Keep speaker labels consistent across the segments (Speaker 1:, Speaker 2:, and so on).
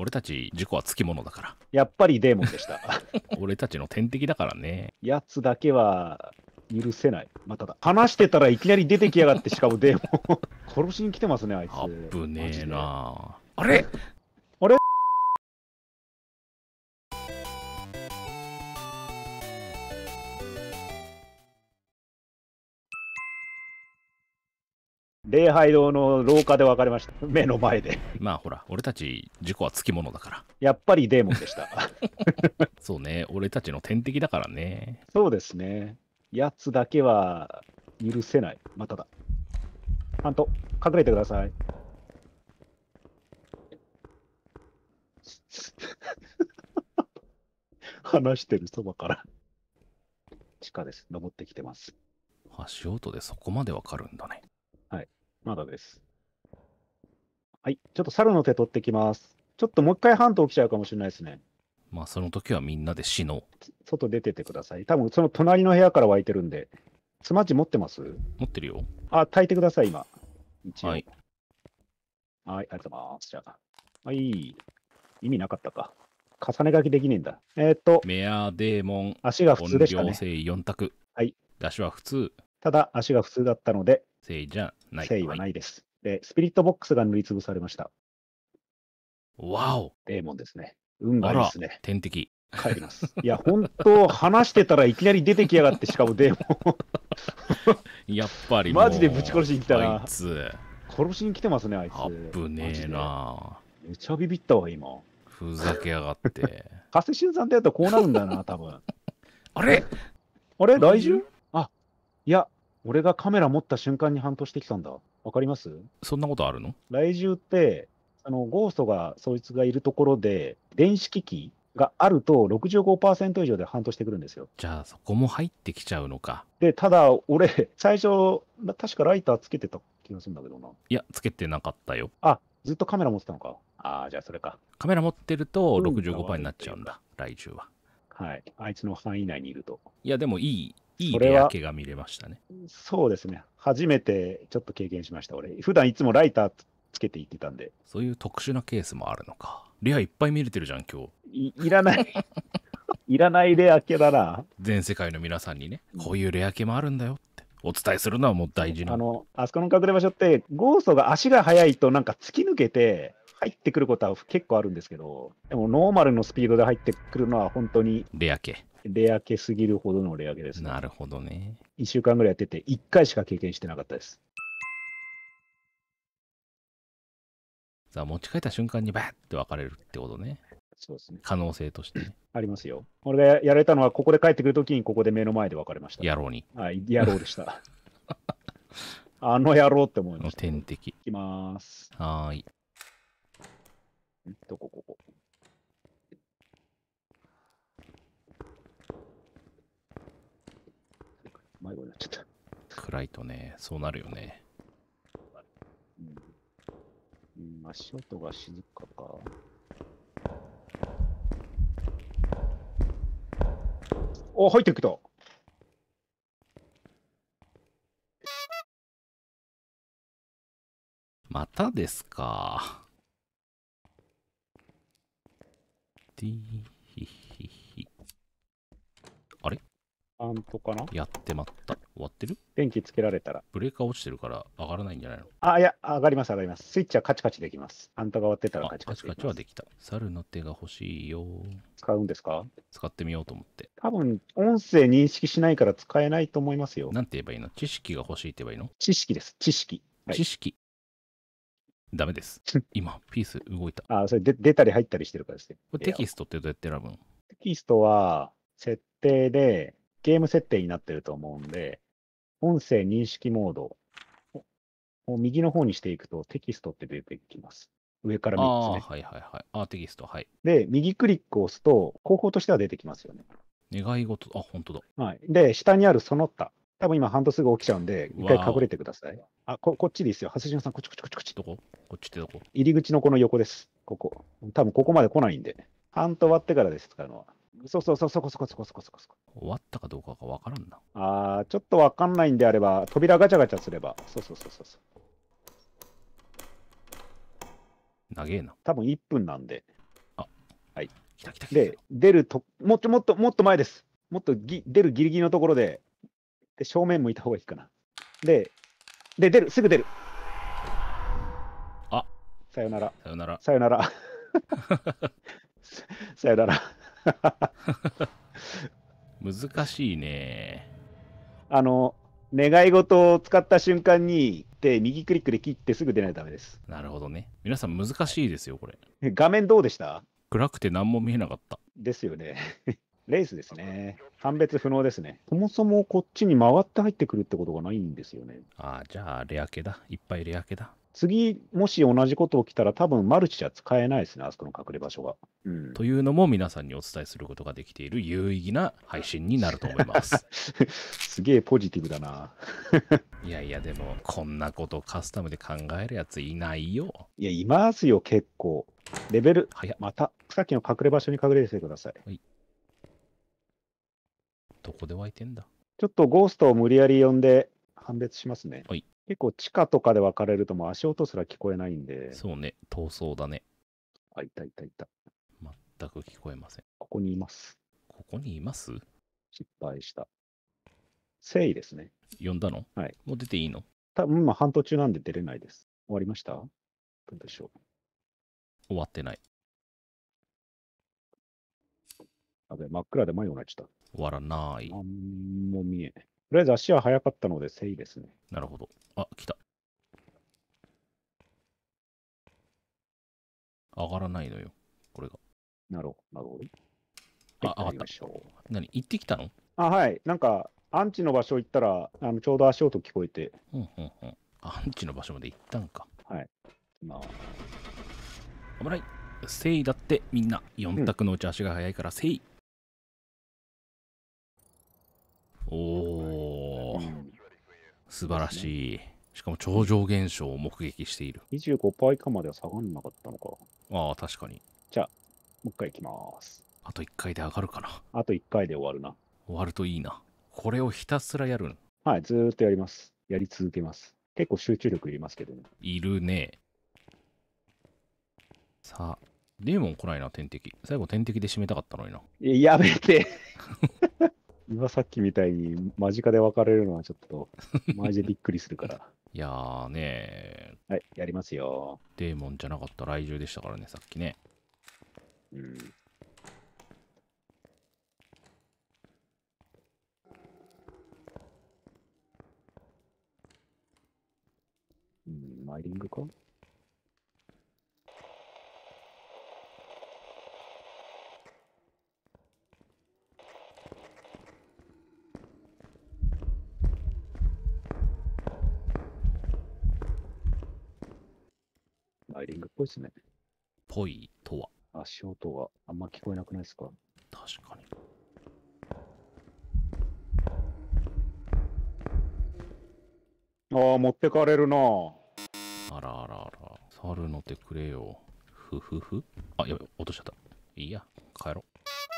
Speaker 1: 俺たち事故はつきものだから。やっぱりデーモンでした。俺たちの天敵だからね。
Speaker 2: やつだけは許せない。まあ、ただ、話してたらいきなり出てきやがって、しかもデーモン。殺しに来てますね、あいつ。あぶねえ
Speaker 1: な
Speaker 2: あれ礼拝堂の廊下で分かました。目の前で。
Speaker 1: まあほら、俺たち事故はつきものだから。
Speaker 2: やっぱりデーモンでした。
Speaker 1: そうね、俺たちの天敵だからね。
Speaker 2: そうですね。やつだけは許せない。まただ。ちゃんと隠れてください。話してるそばから。地下です。登ってきてます。足音でそこまでわかるんだね。まだです。はい。ちょっと猿の手取ってきます。ちょっともう一回半起きちゃうかもしれないですね。まあ、その時はみんなで死のう。外出ててください。多分その隣の部屋から湧いてるんで。つまち持ってます持ってるよ。あ、炊いてください、今。はい。はい、ありがとうございます。じゃあ。はい。意味なかったか。重ね書きできねえんだ。
Speaker 1: えー、っと。メア、デーモン。足が普通でしたね。音量性4択。はい。出しは普通。ただ、足が普通だったので、せいじゃ
Speaker 2: ない。せいはないです。はい、で、スピリットボックスが塗りつぶされました。
Speaker 1: わおデーモンですね。運がいいですね。天敵。帰りま
Speaker 2: す。いや、本当話してたらいきなり出てきやがって、しかもデーモ
Speaker 1: ン。やっぱり。マジでぶち殺しに来たな。あ
Speaker 2: いつ。殺しに来てますね、あいつ。ぶねえな。めちゃビビったわ、今。
Speaker 1: ふざけやがって。
Speaker 2: 加瀬俊さんってやったらこうなるんだな、多分。あれあれ来週あ、いや、俺がカメラ持った瞬間に反応してきたんだ。わかりますそんなことあるの来獣って、あの、ゴーストが、そいつがいるところで、電子機器があると65%以上で反応してくるんですよ。じゃあそ
Speaker 1: こも入ってきちゃうのか。
Speaker 2: で、ただ俺、最初、確かライターつけてた
Speaker 1: 気がするんだけどな。いや、つけてなかったよ。あ、ずっとカメラ持ってたのか。ああ、じゃあそれか。カメラ持ってると65%になっちゃうんだ、来中は。はい。あいつの範囲内にいると。いや、でもいいいい出明けが見れましたね。
Speaker 2: そうですね。初めてちょっと経
Speaker 1: 験しました、俺。普段いつもライターつけていってたんで。そういう特殊なケースもあるのか。レアいっぱい見れてるじゃん、今日。いらない。いらないレア 系だな。全世界の皆さんにね、こういうレア系もあるんだよってお伝えするのはもう大事な。あの、
Speaker 2: あそこの隠れ場所って、ゴーストが足が速いとなんか突き抜けて、入ってくることは結構あるんですけど、でもノーマルのスピードで入ってくるのは本当に。レア系。レアけすぎるほ
Speaker 1: どのレアけですね。なるほどね。1週間ぐらいやってて、1回しか経験してなかったです。さあ、持ち帰った瞬間にバッって分かれるってことね。そうですね。可能性として、ありますよ。
Speaker 2: 俺がやられたのは、ここで帰ってくるときに、ここで目の前で分かれました。野郎に。はい、野郎でした。あの野郎っ
Speaker 1: て思いました。天敵。いきます。はーい。どこ、ここ。迷子になっちゃった。暗いとね、そうなるよね。
Speaker 2: うん。足音が静かか。お、入ってきた。
Speaker 1: またですか。ディーヒヒ。本当かなやってまった。終わってる電気つけられたら。ブレーカー落ちてるから上がらないんじゃないの
Speaker 2: あ、いや、上がります、上がります。スイッチはカチカチできます。あんたが終わってたらカチカチカチカチは
Speaker 1: できた。猿の手が欲しいよ。使うんですか使ってみようと思って。
Speaker 2: 多分、音声認識しないから使えないと思いますよ。なんて
Speaker 1: 言えばいいの知識が欲しいって言えばいいの
Speaker 2: 知識です。知識。はい、知識。ダメです。今、ピース動いた。あ、それで出たり入ったりしてるからですね。
Speaker 1: これテキストってどうやって選ぶの
Speaker 2: テキストは、設定で、ゲーム設定になってると思うんで、音声認識モードを右の方にしていくとテキストって出てきます。上から3つね。は
Speaker 1: いはいはい。あ、テキスト、はい。
Speaker 2: で、右クリックを押すと、候補としては出てきますよね。
Speaker 1: 願い事、あ、本当だ。
Speaker 2: はい。で、下にあるその他。多分今、半年すぐ起きちゃうんで、一回隠れてください。あこ、こっちですよ。谷島さん、こっちこっちこっ
Speaker 1: ちこっち。どここっちってどこ
Speaker 2: 入り口のこの横です。ここ。多分ここまで来ないんで。半と割ってからです、使うのは。そうそうそう、そこそこそこそこそこ
Speaker 1: 終わったかどうかがわからん
Speaker 2: な。ああ、ちょっとわかんないんであれば、扉ガチャガチャすれば。そうそうそうそうそう。長えな。多分1分なんで。あはい。来た来た来た。で、出ると、もっともっともっと前です。もっとぎ出るギリギリのところで、で正面向いた方がいいかな。で、で、出る、すぐ出る。あさよなら。さよなら。さよなら。さよなら。難しいね。あの、願い事を使った瞬間に、で
Speaker 1: 右クリックで切ってすぐ出ないとダメです。なるほどね。皆さん難しいですよ、これ。画面どうでした暗くて何も見えなかった。ですよね。レースですね。判別不能ですね。
Speaker 2: そもそもこっちに回って入ってくるってことがないんですよね。
Speaker 1: ああ、じゃあ、レア系だ。いっぱいレア系だ。
Speaker 2: 次、もし同じこと起きたら、多分マルチじゃ使えないですね、あそこの隠れ場
Speaker 1: 所が。うん、というのも、皆さんにお伝えすることができている有意義な配信になると思います。すげえポジティブだな。いやいや、でも、こんなことカスタムで考えるやついないよ。いや、い
Speaker 2: ますよ、結構。レベル、早また、さっきの隠れ場所に隠れてください。はい、
Speaker 1: どこで湧いてんだ
Speaker 2: ちょっとゴーストを無理やり呼んで判別しますね。はい。結構地下とかで分かれるともう足音すら聞こえないんで。そうね、逃走だね。あ、いたいたいた。
Speaker 1: 全く聞こえません。
Speaker 2: ここにいます。
Speaker 1: ここにいます失敗した。誠意ですね。呼んだのはい。もう出ていいの
Speaker 2: 多分今、半途中なんで出れないです。終わりましたどうでしょう。終わってない。あ、べ、真っ暗で迷子なっちゃっ終わらない何なんも見えとりあえず足は速かったので、せいですね。なるほど。あ、来た。
Speaker 1: 上がらないのよ、これが。なるほど。なるほど。あ、上がった。何行ってきたのあ、は
Speaker 2: い。なんか、アンチの場所行ったら、あのちょうど足音聞こえて。
Speaker 1: うんうんうん。アンチの場所まで行ったんか。はい。まあ。危ない。せいだってみんな4択のうち足が速いからせい、うん、おお素晴らしい。しかも超常現象を目撃している。
Speaker 2: 25%以下までは下がんなかったのか。
Speaker 1: ああ、確かに。じゃあ、もう一回いきます。あと1回で上がるかな。あと1回で終わるな。終わるといいな。これをひたすらやる
Speaker 2: はい、ずーっとやり
Speaker 1: ます。やり続けます。結
Speaker 2: 構集中力い
Speaker 1: りますけどね。いるね。さあ、デーモン来ないな、天敵。最後天敵で締めたかったのにな。や
Speaker 2: めて。今さっきみたいに間近で別れるのはちょっと、マジでびっくりするから。
Speaker 1: いやーねー。はい、やりますよ。デーモンじゃなかった来獣でしたからね、さっきね。うん。
Speaker 2: うん、マイリングかぽいですね。
Speaker 1: ぽいとは
Speaker 2: 足音があんま聞こえなくないですか確かに。
Speaker 1: ああ、持ってかれるなあらあらあら。猿乗ってくれよ。ふふふ。あ、やべ、落としちゃった。いいや、帰ろ。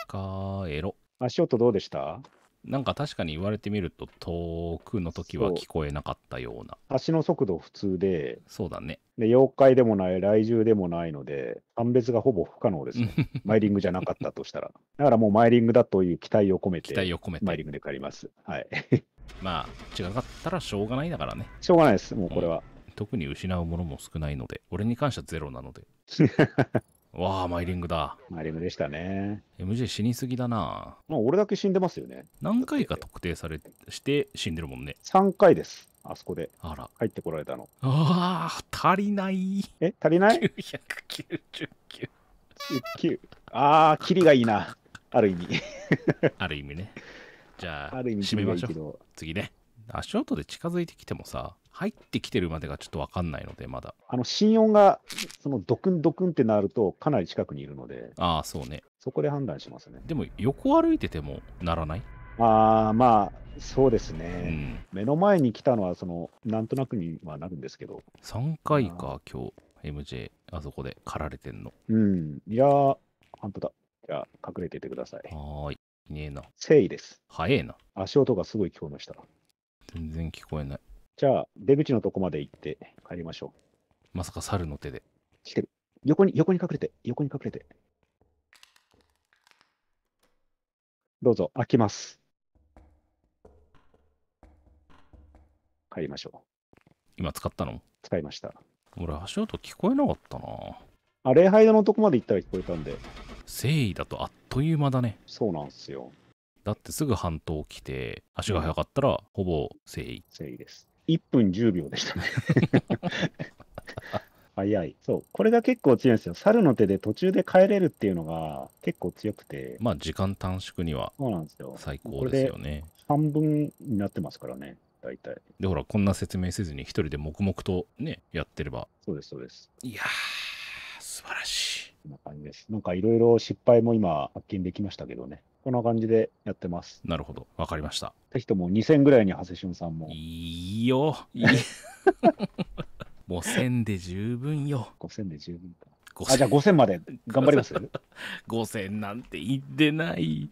Speaker 1: 帰ろ。足音どうでしたなんか確かに言われてみると遠くの時は聞こえなかったような足の速度普通
Speaker 2: でそうだねで妖怪でもない雷獣でもないので判別がほぼ不可能です、ね、マイリングじゃなかったとしたらだからもうマイリングだという期待を込め
Speaker 1: て期待を込めてマイリングで帰りますはい まあ違かったらしょうがないだからねしょうがないですもうこれは、うん、特に失うものも少ないので俺に関してはゼロなので わあ、マイリングだ。マイリングでしたね。MJ 死にすぎだな。
Speaker 2: もう俺だけ死んでますよね。
Speaker 1: 何回か特定されして死んでるもんね。3回です。あそこで。あら。入ってこられたの。ああ、足りない。え、足りない ?999。9ああ、キリがいいな。ある意味。ある意味ね。じゃあ、ある意味締めましょう。次ね。足音で近づいてきてもさ、入ってきてるまでがちょっとわかんないので、まだ。
Speaker 2: あの、心音が、その、ドクンドクンってなると、かなり近くにいるので、ああ、そうね。そこで判断しますね。でも、
Speaker 1: 横歩いててもならない
Speaker 2: ああ、まあ、そうですうね。ん。目の前に来たのは、その、なんとなくにはなるんですけ
Speaker 1: ど、3回か、今日、MJ、あそこで狩られてんの。うん、いやー、本当だ。じゃあ、隠れててください。はーい。ねえな。誠意です。早えな。
Speaker 2: 足音がすごい今日のました。全然聞こえない。じゃあ、出口のとこまで行って帰りましょう。まさか猿の手で。来てる。横に、横に隠れて、横に隠れて。どうぞ、開きます。帰りましょう。今使ったの
Speaker 1: 使いました。俺、足音聞こえなかったな。あ、礼拝堂のとこまで行ったら聞こえたんで。誠意だとあっという間だね。そうなんすよ。だってすぐ半島来て、足が速かったら、ほぼ正義。正義です。
Speaker 2: 1分10秒でしたね 早い。そう。これが結構強いんですよ。猿の手で途中で帰れるっ
Speaker 1: ていうのが結構強くて。まあ、時間短縮には最高ですよね。半分になってますからね。大体。で、ほら、こんな説明せずに一人で黙々とね、やってれば。そうです、そうです。いやー、素晴らしい。こんな感じです。なんか
Speaker 2: いろいろ失敗も今発見できましたけどね。こんな感じでやってます。なるほど。わかりました。ぜひとも2000ぐらいに、長谷俊さんも。
Speaker 1: いいよ。いいもう1000で十分よ。5000で十分か。あじゃあ5000まで頑張ります ?5000 なんて言ってない。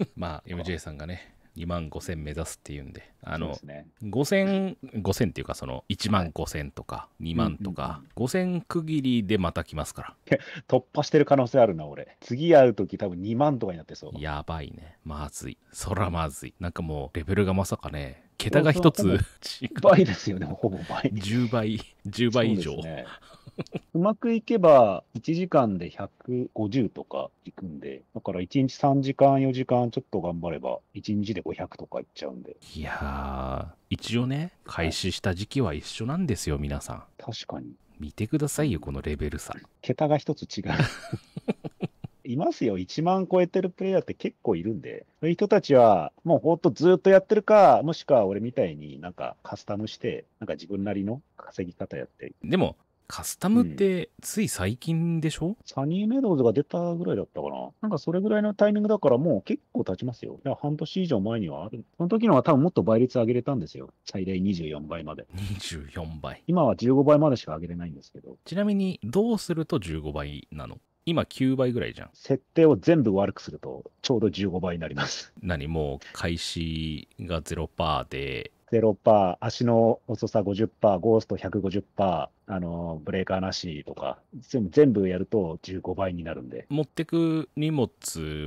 Speaker 1: まあ、MJ さんがね、2万5000目指すっていうんで、あの、ね、5000、5000っていうか、その1万5000とか2万とか、はい、5000区切りでまた来ますから。突破してる可能性あるな、
Speaker 2: 俺。次会う時多分2万とかになっ
Speaker 1: てそう。やばいね。まずい。そらまずい。なんかもう、レベルがまさかね、桁が一つ 倍ですよね、ほぼ倍。10倍、10倍以上。ううまくいけば、1時間で150
Speaker 2: とかいくんで、だから1日3時間、4時間ちょっと頑張れば、1日で500と
Speaker 1: かいっちゃうんで。いやー、一応ね、開始した時期は一緒なんですよ、皆さん。確かに。見てくださいよ、このレベル差。桁が一つ違う。
Speaker 2: いますよ。1万超えてるプレイヤーって結構いるんで、そういう人たちは、もうほんとずっとやってるか、もしくは俺みたいになんかカスタムして、なんか自分なりの稼ぎ方やって。
Speaker 1: でも、カスタムってつい最近でしょ、うん、サニーメドウズが出た
Speaker 2: ぐらいだったかな。なんかそれぐらいのタイミングだからもう結構経ちますよ。半年以上前にはある。その時のは多分もっと倍率上げれたんですよ。最大24倍まで。24倍。今は15倍までしか上げれないんですけど。
Speaker 1: ちなみにどうすると15倍なの今9倍ぐらいじゃん。設定を全部悪くすると、ちょうど15倍になります。何もう、開始が0%で、
Speaker 2: 0%、足の遅さ50%、ゴースト150%、あの、ブレーカーなしとか、全部やると15倍になるんで。
Speaker 1: 持ってく荷物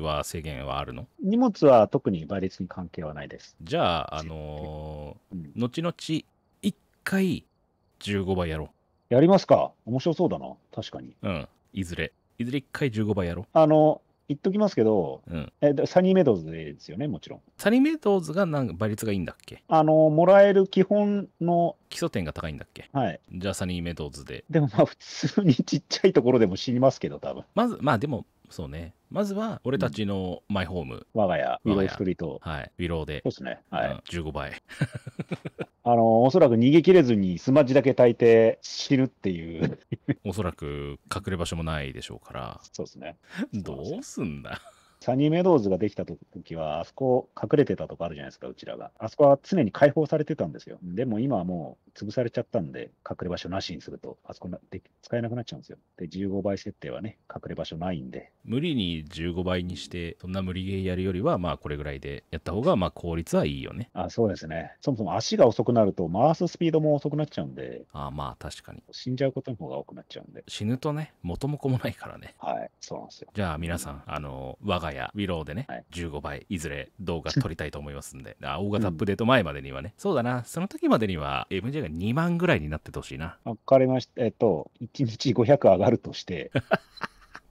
Speaker 1: は制限はあるの荷物は特に倍率に関係はないです。じゃあ、あのーうん、後々、1回15倍やろう。やりますか面白そうだな。確かに。うん。いずれ。いずれ1回15倍や
Speaker 2: ろう。あの、言っときますけど、うん、えサニーメドーズですよね、もちろん。
Speaker 1: サニーメドーズがなんか倍率がいいんだっけ
Speaker 2: あの、もらえる
Speaker 1: 基本の。基礎点が高いんだっけはい。じゃあサニーメドーズで。でもまあ、普通にちっちゃいところでも死にますけど、多分。まず、まあでも、そうね。まずは、俺たちのマイホーム。我が家、ウィロースクリート。はい。ウィローで。そうですね。はい。15倍。
Speaker 2: あの、おそらく逃げ切れずにスマジだけ炊いて死ぬっていう。おそらく隠れ場所もないでしょうから。そうですね。どうすんだ。サニーメドウズができた時は、あそこ隠れてたとこあるじゃないですか、うちらが。あそこは常に解放されてたんですよ。でも今はもう、潰されちゃったんで、隠れ場所なしにすると、あそこなで使えなくなっちゃうんですよ。で、15倍設定はね、隠れ場所ないんで。
Speaker 1: 無理に15倍にして、そんな無理ゲーやるよりは、まあ、これぐらいでやった方が、まあ、効率はいいよね。あそうですね。
Speaker 2: そもそも足が遅くなると、回すスピードも遅くなっちゃうん
Speaker 1: で。ああ、まあ、確かに。死んじゃうことの方が多くなっちゃうんで。死ぬとね、元も子もないからね。はい、そうなんですよ。じゃあ、皆さん、あの、我が家、ウィローでね、はい、15倍、いずれ動画撮りたいと思いますんで、あ大型アップデート前までにはね、うん、そうだな、その時までには MJ が2万ぐらいになっててほしいな。
Speaker 2: わかりました。えっと、1日500上がるとして。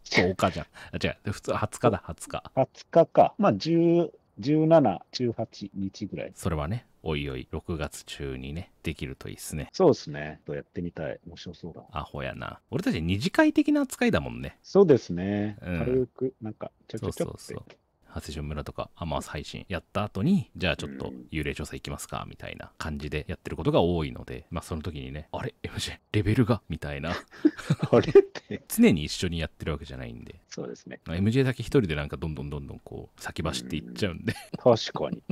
Speaker 2: 10 日じゃん。あ、違う。普通、20日だ、
Speaker 1: 20日。20
Speaker 2: 日か。まあ、1 7 18日
Speaker 1: ぐらい。それはね、おいおい、6月中にね、できるといいっすね。そうっすね。やってみたい。面白そうだ。アホやな。俺たち二次会的な扱いだもんね。
Speaker 2: そうですね。
Speaker 1: うん、軽く、なんか、ちょちょちょって。そうそうそう発祥村とかアマース配信やった後に、じゃあちょっと幽霊調査行きますか、みたいな感じでやってることが多いので、まあその時にね、あれ ?MJ、レベルがみたいな。あれって。常に一緒にやってるわけじゃないんで。そうですね。MJ だけ一人でなんかどんどんどんどんこう、先走っていっちゃうんで。確かに。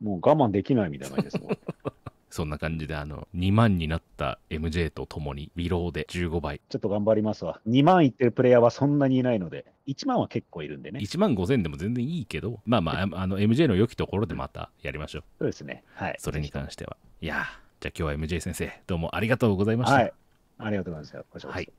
Speaker 1: もう我慢できないみたいな感じですもん。そんな感じで、あの、2万になった MJ とともに、微ロで15倍。ちょっと頑張りますわ。2万いってるプレイヤーはそんなにいないので、1万は結構いるんでね。1万5000でも全然いいけど、まあまあ、あの、MJ の良きところでまたやりましょう。そうですね。はい。それに関しては。いやじゃあ今日は MJ 先生、どうもありがとうございました。はい。ありがとうございました。はい。